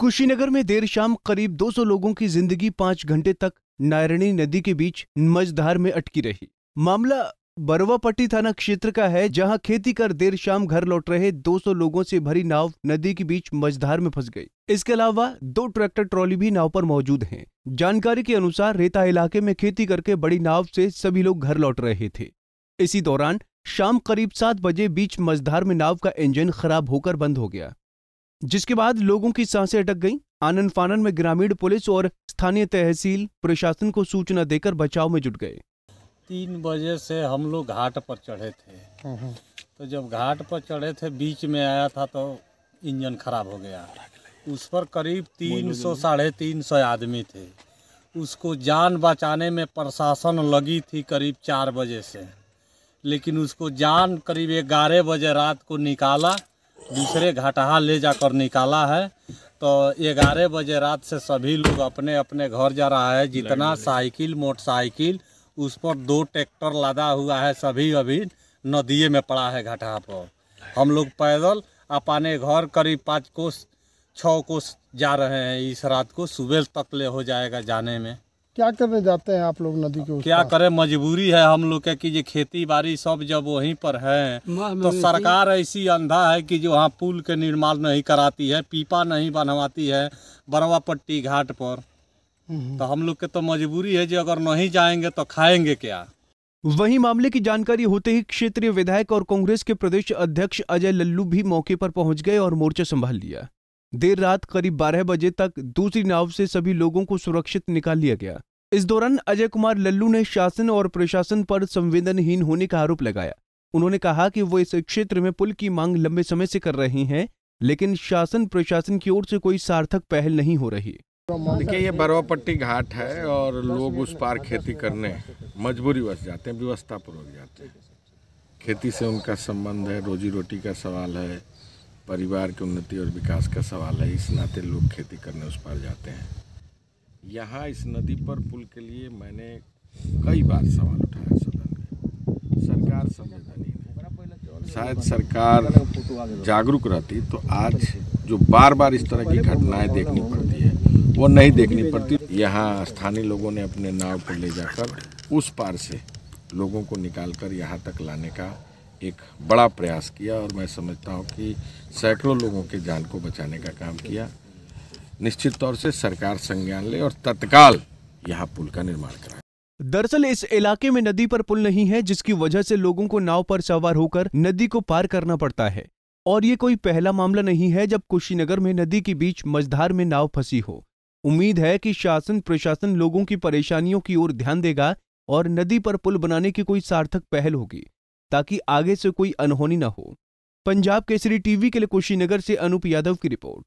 कुशीनगर में देर शाम करीब 200 लोगों की जिंदगी पांच घंटे तक नारायणी नदी के बीच मझधार में अटकी रही मामला बरवापट्टी थाना क्षेत्र का है जहां खेती कर देर शाम घर लौट रहे 200 लोगों से भरी नाव नदी के बीच मझधार में फंस गई इसके अलावा दो ट्रैक्टर ट्रॉली भी नाव पर मौजूद हैं। जानकारी के अनुसार रेता इलाके में खेती करके बड़ी नाव से सभी लोग घर लौट रहे थे इसी दौरान शाम करीब सात बजे बीच मझधार में नाव का इंजन खराब होकर बंद हो गया जिसके बाद लोगों की सांसें अटक गईं आनंद फानन में ग्रामीण पुलिस और स्थानीय तहसील प्रशासन को सूचना देकर बचाव में जुट गए तीन बजे से हम लोग घाट पर चढ़े थे हम्म। तो जब घाट पर चढ़े थे बीच में आया था तो इंजन खराब हो गया उस पर करीब तीन सौ साढ़े तीन सौ आदमी थे उसको जान बचाने में प्रशासन लगी थी करीब चार बजे से लेकिन उसको जान करीब ग्यारह बजे रात को निकाला दूसरे घाटहा ले जाकर निकाला है तो ग्यारह बजे रात से सभी लोग अपने अपने घर जा रहा है जितना साइकिल मोटरसाइकिल उस पर दो ट्रैक्टर लदा हुआ है सभी अभी नदिए में पड़ा है घाटहा पर हम लोग पैदल अपने घर करीब पाँच कोस छः कोस जा रहे हैं इस रात को सुबह तक ले हो जाएगा जाने में क्या करने जाते हैं आप लोग नदी के क्या करे मजबूरी है हम लोग की जो खेती बाड़ी सब जब वहीं पर है तो सरकार ऐसी अंधा है कि जो वहाँ पुल के निर्माण नहीं कराती है पीपा नहीं बनवाती है बनवा पट्टी घाट पर हम्म। तो हम लोग के तो मजबूरी है जो अगर नहीं जाएंगे तो खाएंगे क्या वहीं मामले की जानकारी होते ही क्षेत्रीय विधायक और कांग्रेस के प्रदेश अध्यक्ष अजय लल्लू भी मौके पर पहुंच गए और मोर्चा संभाल लिया देर रात करीब 12 बजे तक दूसरी नाव से सभी लोगों को सुरक्षित निकाल लिया गया इस दौरान अजय कुमार लल्लू ने शासन और प्रशासन पर संवेदनहीन होने का आरोप लगाया उन्होंने कहा कि वो इस क्षेत्र में पुल की मांग लंबे समय से कर रहे हैं लेकिन शासन प्रशासन की ओर से कोई सार्थक पहल नहीं हो रही देखिए ये बरवा पट्टी घाट है और लोग उस पार खेती करने मजबूरी बस जाते हैं व्यवस्था पूर्वक जाते हैं खेती से उनका संबंध है रोजी रोटी का सवाल है परिवार की उन्नति और विकास का सवाल है इस नाते लोग खेती करने उस पार जाते हैं यहाँ इस नदी पर पुल के लिए मैंने कई बार सवाल उठाया सदन में सरकार संवेदनहीन है शायद सरकार जागरूक रहती तो आज जो बार बार इस तरह की घटनाएं देखनी पड़ती है वो नहीं देखनी पड़ती यहाँ स्थानीय लोगों ने अपने नाव पर ले जाकर उस पार से लोगों को निकालकर यहाँ तक लाने का एक बड़ा प्रयास किया और मैं समझता हूँ कि सैकड़ों लोगों के जान को बचाने का काम किया निश्चित तौर से सरकार संज्ञान ले और तत्काल यहाँ पुल का निर्माण कराए दरअसल इस इलाके में नदी पर पुल नहीं है जिसकी वजह से लोगों को नाव पर सवार होकर नदी को पार करना पड़ता है और ये कोई पहला मामला नहीं है जब कुशीनगर में नदी के बीच मझधार में नाव फंसी हो उम्मीद है कि शासन प्रशासन लोगों की परेशानियों की ओर ध्यान देगा और नदी पर पुल बनाने की कोई सार्थक पहल होगी ताकि आगे से कोई अनहोनी न हो पंजाब केसरी टीवी के लिए कुशीनगर से अनूप यादव की रिपोर्ट